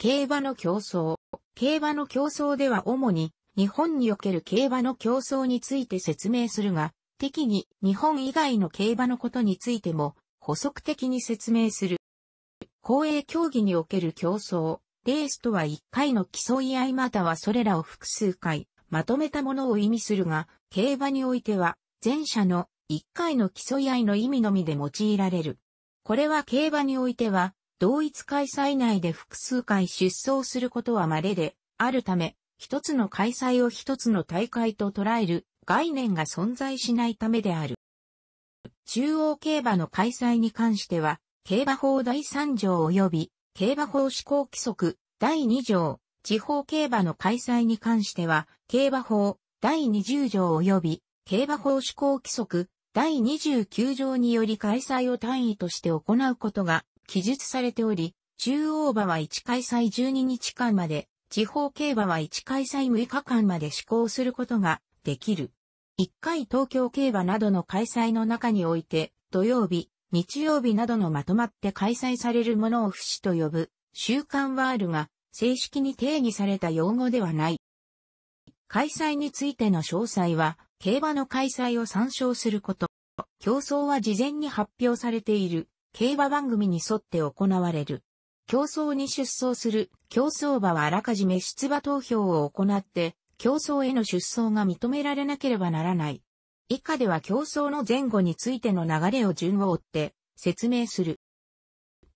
競馬の競争。競馬の競争では主に日本における競馬の競争について説明するが、適に日本以外の競馬のことについても補足的に説明する。公営競技における競争。レースとは一回の競い合いまたはそれらを複数回まとめたものを意味するが、競馬においては前者の一回の競い合いの意味のみで用いられる。これは競馬においては同一開催内で複数回出走することは稀で、あるため、一つの開催を一つの大会と捉える概念が存在しないためである。中央競馬の開催に関しては、競馬法第3条及び、競馬法施行規則第2条、地方競馬の開催に関しては、競馬法第20条及び、競馬法施行規則第29条により開催を単位として行うことが記述されており、中央馬は1開催12日間まで、地方競馬は1開催6日間まで施行することができる。1回東京競馬などの開催の中において、土曜日、日曜日などのまとまって開催されるものを不死と呼ぶ、週刊はあるが、正式に定義された用語ではない。開催についての詳細は、競馬の開催を参照すること。競争は事前に発表されている競馬番組に沿って行われる。競争に出走する競争馬はあらかじめ出馬投票を行って、競争への出走が認められなければならない。以下では競争の前後についての流れを順を追って説明する。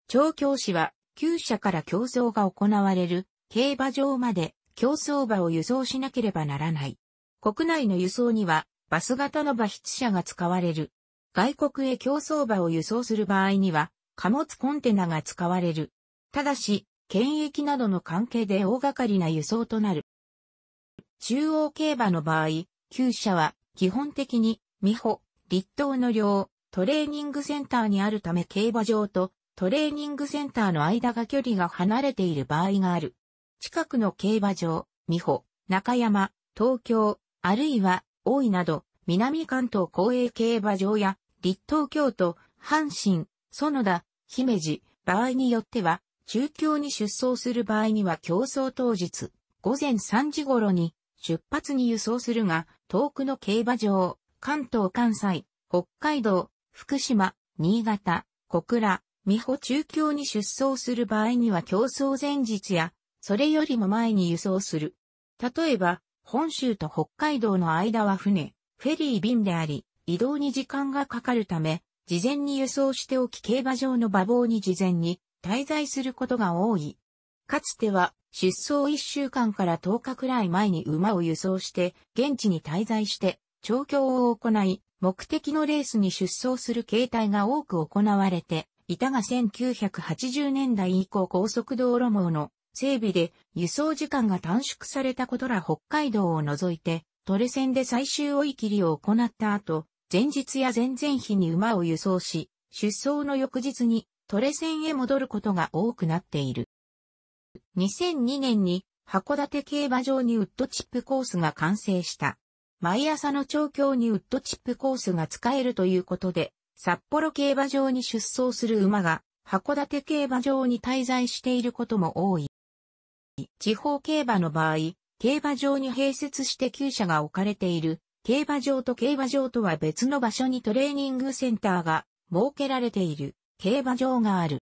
調教師は旧社から競争が行われる競馬場まで競争馬を輸送しなければならない。国内の輸送にはバス型の馬筆車が使われる。外国へ競走馬を輸送する場合には、貨物コンテナが使われる。ただし、検疫などの関係で大掛かりな輸送となる。中央競馬の場合、旧車は基本的に、美保、立東の両、トレーニングセンターにあるため競馬場とトレーニングセンターの間が距離が離れている場合がある。近くの競馬場、美保、中山、東京、あるいは、大井など、南関東公営競馬場や立東京都、阪神、園田、姫路、場合によっては、中京に出走する場合には競争当日、午前3時頃に出発に輸送するが、遠くの競馬場、関東関西、北海道、福島、新潟、小倉、美穂中京に出走する場合には競争前日や、それよりも前に輸送する。例えば、本州と北海道の間は船、フェリー便であり、移動に時間がかかるため、事前に輸送しておき競馬場の馬房に事前に滞在することが多い。かつては出走1週間から10日くらい前に馬を輸送して現地に滞在して調教を行い目的のレースに出走する形態が多く行われていたが1980年代以降高速道路網の整備で輸送時間が短縮されたことら北海道を除いてトレセンで最終追い切りを行った後前日や前々日に馬を輸送し、出走の翌日にトレセンへ戻ることが多くなっている。2002年に函館競馬場にウッドチップコースが完成した。毎朝の調教にウッドチップコースが使えるということで、札幌競馬場に出走する馬が函館競馬場に滞在していることも多い。地方競馬の場合、競馬場に併設して厩舎が置かれている競馬場と競馬場とは別の場所にトレーニングセンターが設けられている競馬場がある。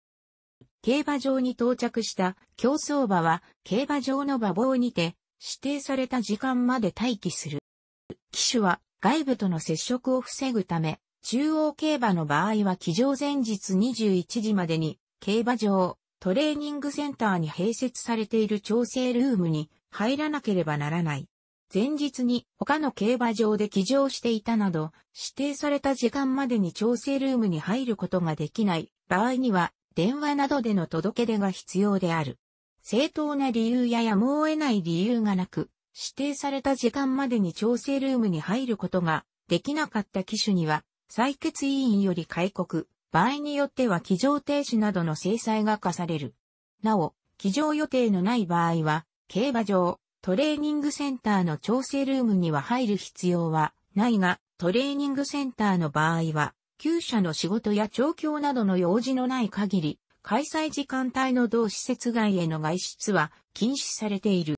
競馬場に到着した競走馬は競馬場の馬房にて指定された時間まで待機する。騎手は外部との接触を防ぐため、中央競馬の場合は騎乗前日21時までに競馬場、トレーニングセンターに併設されている調整ルームに入らなければならない。前日に他の競馬場で騎乗していたなど、指定された時間までに調整ルームに入ることができない場合には、電話などでの届け出が必要である。正当な理由ややむを得ない理由がなく、指定された時間までに調整ルームに入ることができなかった機種には、採決委員より開国、場合によっては騎乗停止などの制裁が課される。なお、騎乗予定のない場合は、競馬場、トレーニングセンターの調整ルームには入る必要はないが、トレーニングセンターの場合は、旧社の仕事や調教などの用事のない限り、開催時間帯の同施設外への外出は禁止されている。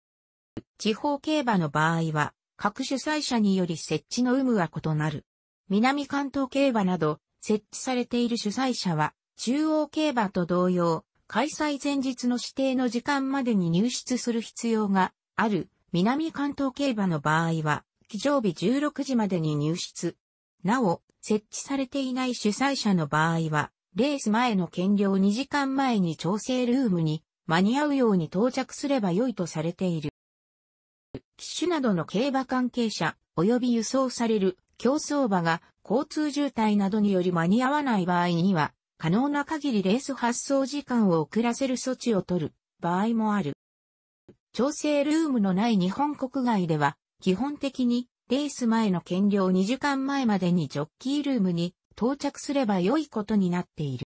地方競馬の場合は、各主催者により設置の有無は異なる。南関東競馬など、設置されている主催者は、中央競馬と同様、開催前日の指定の時間までに入出する必要がある南関東競馬の場合は、騎乗日16時までに入室。なお、設置されていない主催者の場合は、レース前の検量2時間前に調整ルームに間に合うように到着すれば良いとされている。機種などの競馬関係者、及び輸送される競走馬が交通渋滞などにより間に合わない場合には、可能な限りレース発送時間を遅らせる措置を取る場合もある。調整ルームのない日本国外では、基本的にレース前の検量2時間前までにジョッキールームに到着すれば良いことになっている。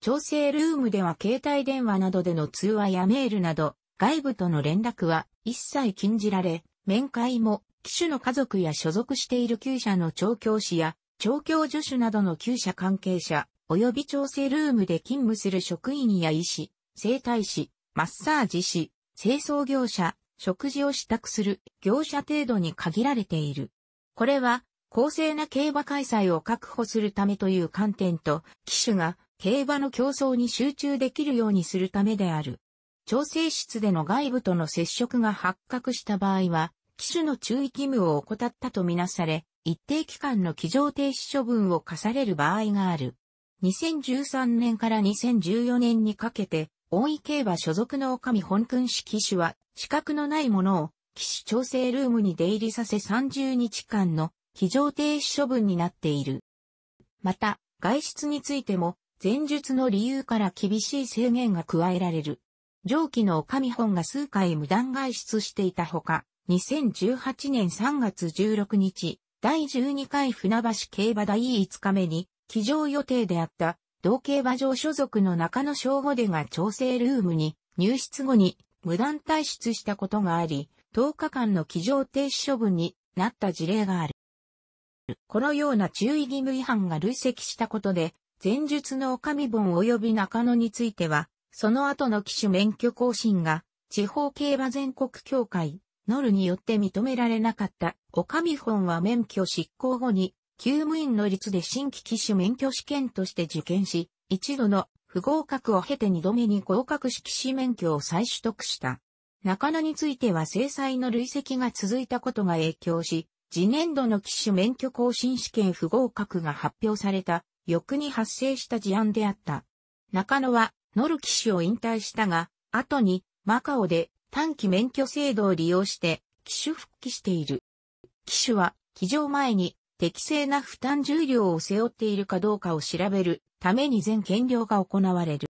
調整ルームでは携帯電話などでの通話やメールなど、外部との連絡は一切禁じられ、面会も、機種の家族や所属している旧社の調教師や、調教助手などの旧社関係者、及び調整ルームで勤務する職員や医師、整体師、マッサージ師、清掃業者、食事を支度する業者程度に限られている。これは、公正な競馬開催を確保するためという観点と、騎手が競馬の競争に集中できるようにするためである。調整室での外部との接触が発覚した場合は、騎手の注意義務を怠ったとみなされ、一定期間の騎乗停止処分を課される場合がある。2013年から2014年にかけて、大井競馬所属の女将本君子騎手は、資格のないものを、騎手調整ルームに出入りさせ30日間の、非常停止処分になっている。また、外出についても、前述の理由から厳しい制限が加えられる。上記の女将本が数回無断外出していたほか、2018年3月16日、第12回船橋競馬第5日目に、騎乗予定であった同競馬場所属の中野翔吾でが調整ルームに入室後に無断退出したことがあり、10日間の騎乗停止処分になった事例がある。このような注意義務違反が累積したことで、前述のミボ本及び中野については、その後の騎手免許更新が、地方競馬全国協会、ノルによって認められなかった、ミホ本は免許執行後に、休務員の率で新規機種免許試験として受験し、一度の不合格を経て二度目に合格し騎士免許を再取得した。中野については制裁の累積が続いたことが影響し、次年度の機種免許更新試験不合格が発表された、翌に発生した事案であった。中野は、ノル機種を引退したが、後に、マカオで短期免許制度を利用して、機種復帰している。機種は、起乗前に、適正な負担重量を背負っているかどうかを調べるために全検量が行われる。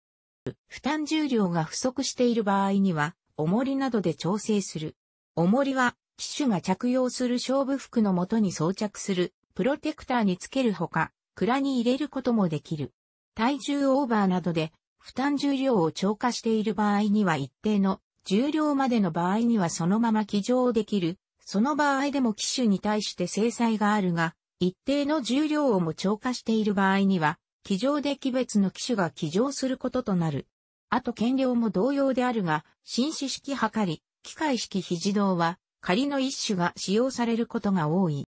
負担重量が不足している場合には、重りなどで調整する。重りは、機種が着用する勝負服のとに装着する、プロテクターにつけるほか、蔵に入れることもできる。体重オーバーなどで、負担重量を超過している場合には一定の重量までの場合にはそのまま起乗できる。その場合でも機種に対して制裁があるが、一定の重量をも超過している場合には、機上で機別の機種が機上することとなる。あと検量も同様であるが、紳士式測り、機械式非自動は、仮の一種が使用されることが多い。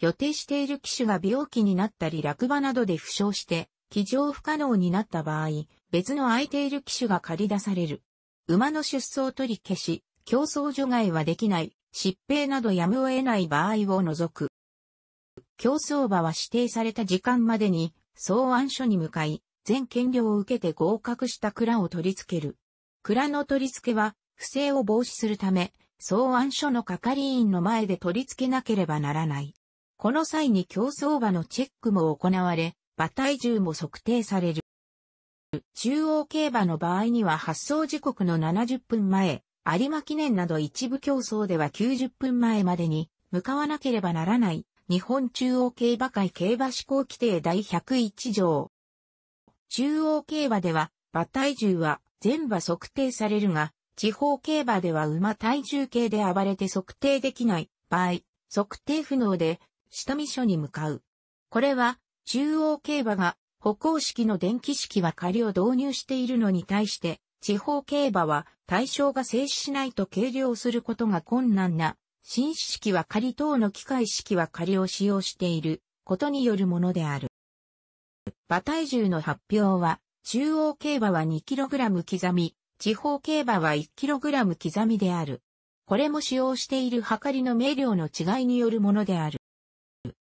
予定している機種が病気になったり落馬などで負傷して、騎乗不可能になった場合、別の空いている機種が借り出される。馬の出走取り消し、競争除外はできない、疾病などやむを得ない場合を除く。競走馬は指定された時間までに、草案書に向かい、全権料を受けて合格した蔵を取り付ける。蔵の取り付けは、不正を防止するため、草案書の係員の前で取り付けなければならない。この際に競走馬のチェックも行われ、馬体重も測定される。中央競馬の場合には発送時刻の70分前、有馬記念など一部競争では90分前までに向かわなければならない日本中央競馬会競馬施行規定第101条。中央競馬では、馬体重は全馬測定されるが、地方競馬では馬体重計で暴れて測定できない場合、測定不能で下見所に向かう。これは、中央競馬が歩行式の電気式は仮を導入しているのに対して、地方競馬は対象が静止しないと計量することが困難な紳士式は仮等の機械式は仮を使用していることによるものである。馬体重の発表は、中央競馬は 2kg 刻み、地方競馬は 1kg 刻みである。これも使用している測りの明量の違いによるものである。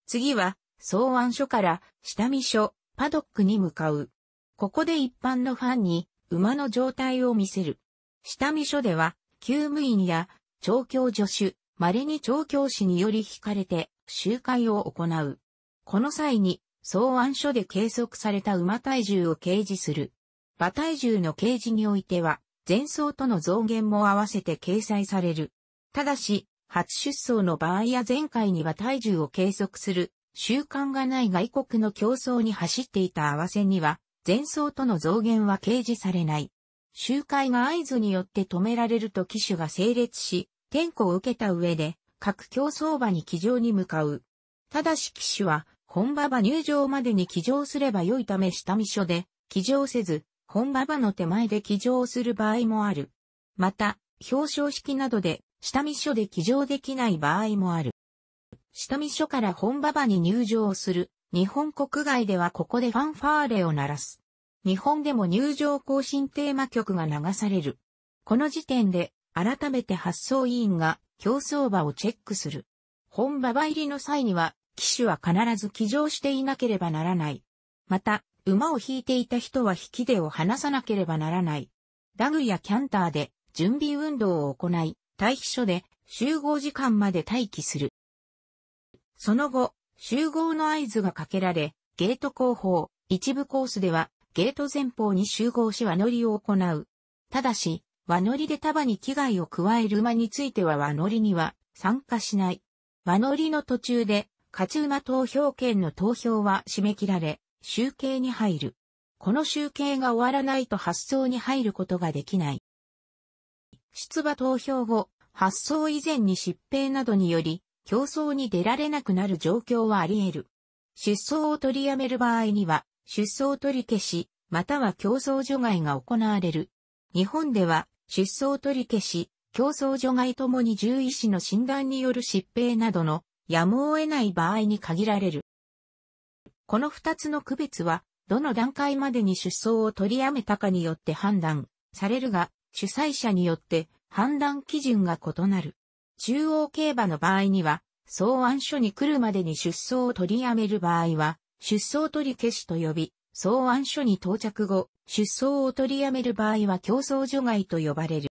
次は、草案所から下見所、パドックに向かう。ここで一般のファンに馬の状態を見せる。下見所では、厩務員や調教助手、稀に調教師により引かれて集会を行う。この際に、草案書で計測された馬体重を掲示する。馬体重の掲示においては、前走との増減も合わせて掲載される。ただし、初出走の場合や前回には体重を計測する習慣がない外国の競争に走っていた合わせには、前走との増減は掲示されない。集会が合図によって止められると機種が整列し、点呼を受けた上で、各競争馬に騎乗に向かう。ただし騎手は、本馬場入場までに騎乗すれば良いため下見所で、騎乗せず、本馬場の手前で騎乗する場合もある。また、表彰式などで、下見所で騎乗できない場合もある。下見所から本馬場に入場する。日本国外ではここでファンファーレを鳴らす。日本でも入場行進テーマ曲が流される。この時点で改めて発送委員が競走馬をチェックする。本馬場入りの際には、騎手は必ず騎乗していなければならない。また、馬を引いていた人は引き手を離さなければならない。ダグやキャンターで準備運動を行い、待避所で集合時間まで待機する。その後、集合の合図がかけられ、ゲート後方、一部コースでは、ゲート前方に集合しは乗りを行う。ただし、和乗りで束に危害を加える馬については和乗りには参加しない。和乗りの途中で、勝ち馬投票権の投票は締め切られ、集計に入る。この集計が終わらないと発送に入ることができない。出馬投票後、発送以前に疾病などにより、競争に出られなくなる状況はあり得る。出走を取りやめる場合には、出走取り消し、または競争除外が行われる。日本では、出走取り消し、競争除外ともに獣医師の診断による疾病などのやむを得ない場合に限られる。この二つの区別は、どの段階までに出走を取りやめたかによって判断されるが、主催者によって判断基準が異なる。中央競馬の場合には、草案書に来るまでに出走を取りやめる場合は、出走取り消しと呼び、草案書に到着後、出走を取りやめる場合は競争除外と呼ばれる。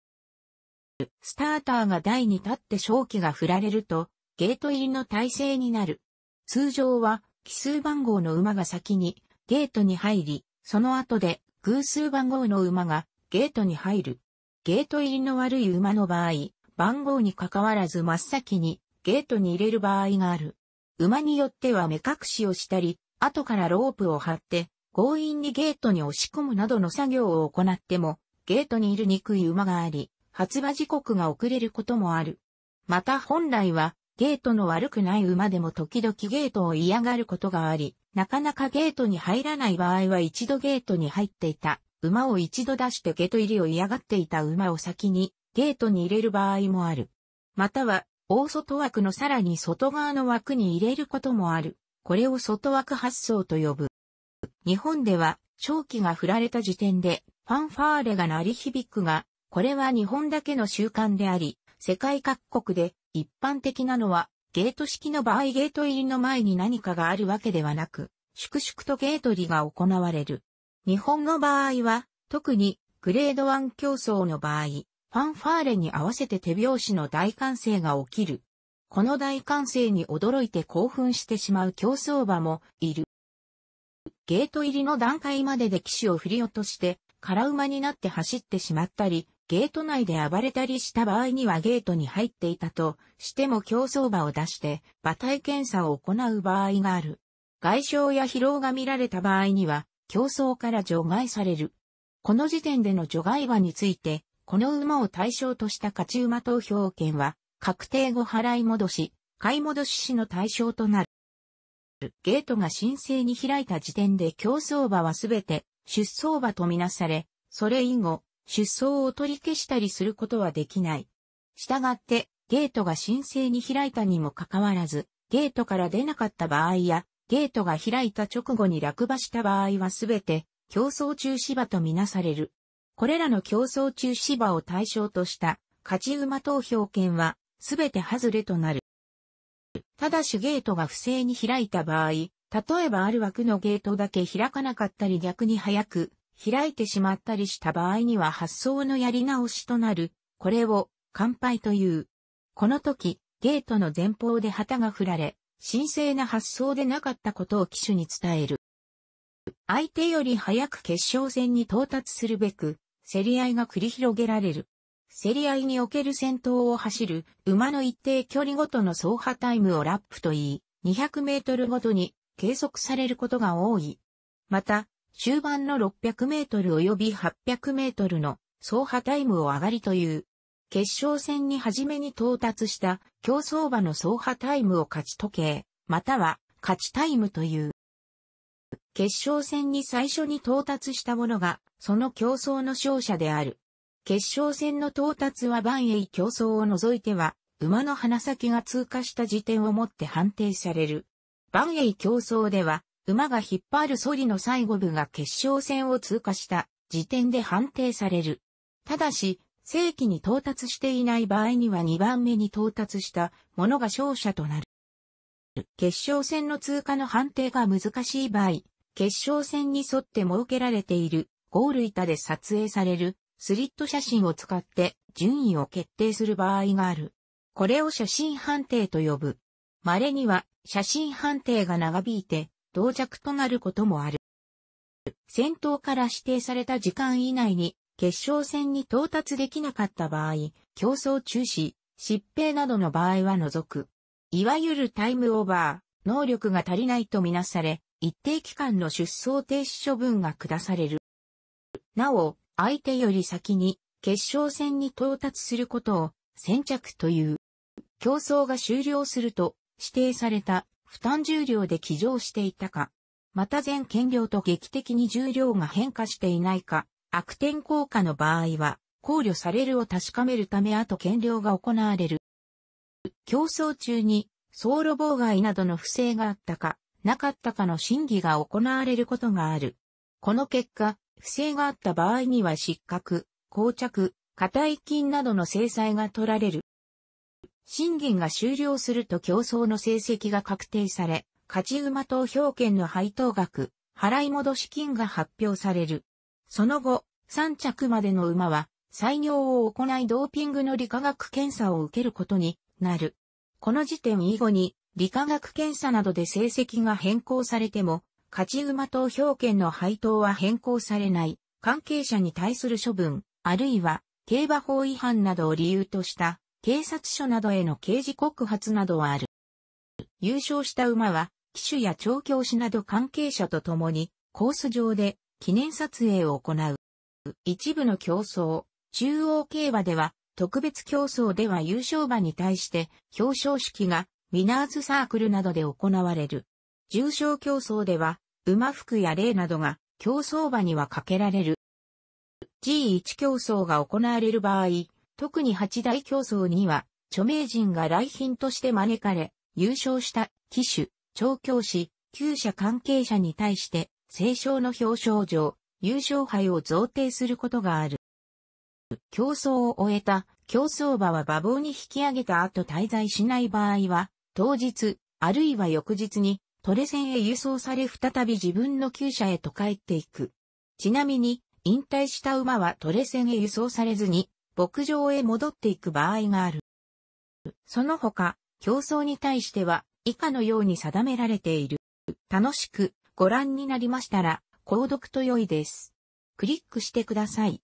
スターターが台に立って正気が振られると、ゲート入りの体制になる。通常は、奇数番号の馬が先にゲートに入り、その後で偶数番号の馬がゲートに入る。ゲート入りの悪い馬の場合、番号に関わらず真っ先にゲートに入れる場合がある。馬によっては目隠しをしたり、後からロープを張って強引にゲートに押し込むなどの作業を行っても、ゲートにいる憎い馬があり、発馬時刻が遅れることもある。また本来は、ゲートの悪くない馬でも時々ゲートを嫌がることがあり、なかなかゲートに入らない場合は一度ゲートに入っていた、馬を一度出してゲート入りを嫌がっていた馬を先に、ゲートに入れる場合もある。または、大外枠のさらに外側の枠に入れることもある。これを外枠発想と呼ぶ。日本では、長期が振られた時点で、ファンファーレが鳴り響くが、これは日本だけの習慣であり、世界各国で一般的なのは、ゲート式の場合ゲート入りの前に何かがあるわけではなく、粛々とゲート入りが行われる。日本の場合は、特にグレード1競争の場合、ファンファーレに合わせて手拍子の大歓声が起きる。この大歓声に驚いて興奮してしまう競争馬もいる。ゲート入りの段階までで騎手を振り落として、空馬になって走ってしまったり、ゲート内で暴れたりした場合にはゲートに入っていたとしても競争馬を出して馬体検査を行う場合がある。外傷や疲労が見られた場合には競争から除外される。この時点での除外馬について、この馬を対象とした勝ち馬投票権は確定後払い戻し、買い戻ししの対象となる。ゲートが申請に開いた時点で競争馬はすべて出走馬とみなされ、それ以後、出走を取り消したりすることはできない。したがって、ゲートが申請に開いたにもかかわらず、ゲートから出なかった場合や、ゲートが開いた直後に落馬した場合はすべて、競争中芝とみなされる。これらの競争中芝を対象とした、勝ち馬投票権は、すべて外れとなる。ただしゲートが不正に開いた場合、例えばある枠のゲートだけ開かなかったり逆に早く開いてしまったりした場合には発送のやり直しとなる。これを乾杯という。この時、ゲートの前方で旗が振られ、神聖な発想でなかったことを機種に伝える。相手より早く決勝戦に到達するべく、競り合いが繰り広げられる。競り合いにおける先頭を走る馬の一定距離ごとの走破タイムをラップといい、200メートルごとに計測されることが多い。また、終盤の600メートル及び800メートルの走破タイムを上がりという。決勝戦に初めに到達した競争馬の走破タイムを勝ち時計、または勝ちタイムという。決勝戦に最初に到達したものが、その競争の勝者である。決勝戦の到達は万栄競争を除いては、馬の鼻先が通過した時点をもって判定される。万栄競争では、馬が引っ張るソリの最後部が決勝戦を通過した時点で判定される。ただし、正規に到達していない場合には2番目に到達したものが勝者となる。決勝戦の通過の判定が難しい場合、決勝戦に沿って設けられているゴール板で撮影されるスリット写真を使って順位を決定する場合がある。これを写真判定と呼ぶ。稀には写真判定が長引いて同着となることもある。戦闘から指定された時間以内に決勝戦に到達できなかった場合、競争中止、疾病などの場合は除く。いわゆるタイムオーバー、能力が足りないとみなされ、一定期間の出走停止処分が下される。なお、相手より先に決勝戦に到達することを先着という。競争が終了すると指定された負担重量で騎乗していたか、また全権量と劇的に重量が変化していないか、悪天効果の場合は考慮されるを確かめるためあと量が行われる。競争中に走路妨害などの不正があったか、なかったかの審議が行われることがある。この結果、不正があった場合には失格、膠着、硬い金などの制裁が取られる。審議が終了すると競争の成績が確定され、勝ち馬投票権の配当額、払い戻し金が発表される。その後、三着までの馬は、採用を行いドーピングの理化学検査を受けることになる。この時点以後に、理化学検査などで成績が変更されても、勝ち馬投票権の配当は変更されない、関係者に対する処分、あるいは、競馬法違反などを理由とした、警察署などへの刑事告発などはある。優勝した馬は、騎手や調教師など関係者と共に、コース上で記念撮影を行う。一部の競争、中央競馬では、特別競争では優勝馬に対して表彰式がウィナーズサークルなどで行われる。重賞競争では馬服や霊などが競争馬にはかけられる。G1 競争が行われる場合、特に八大競争には、著名人が来賓として招かれ、優勝した騎手、調教師、旧社関係者に対して、聖賞の表彰状、優勝杯を贈呈することがある。競争を終えた競争馬は馬房に引き上げた後滞在しない場合は、当日、あるいは翌日にトレセンへ輸送され再び自分の厩舎へと帰っていく。ちなみに、引退した馬はトレセンへ輸送されずに、牧場へ戻っていく場合がある。その他、競争に対しては、以下のように定められている。楽しくご覧になりましたら、購読と良いです。クリックしてください。